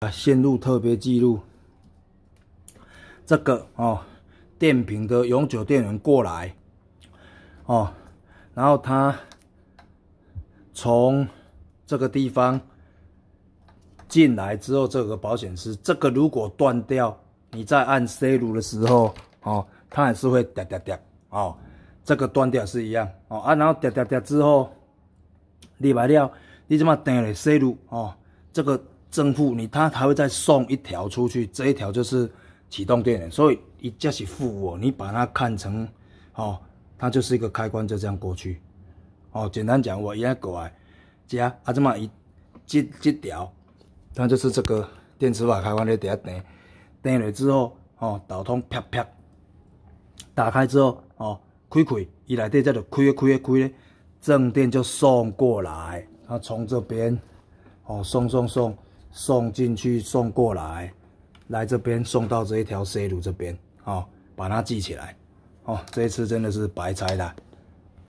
啊！线路特别记录，这个哦，电瓶的永久电源过来哦，然后它从这个地方进来之后，这个保险丝，这个如果断掉，你在按 C 路的时候哦，它还是会哒哒哒哦，这个断掉是一样哦啊，然后哒哒哒之后，你白了，你怎么定了 C 路哦？这个。正负你它还会再送一条出去，这一条就是启动电源。所以一叫是负哦，你把它看成哦，它就是一个开关，就这样过去。哦，简单讲，我一过来加阿这么一接接条，它就是这个电磁阀开关的第一台，订了之后哦，导通啪啪打开之后哦，开开，伊内底再就开开开，正电就送过来，它从这边哦，送送送。送进去，送过来，来这边送到这一条 C 路这边哦，把它系起来哦。这一次真的是白拆了。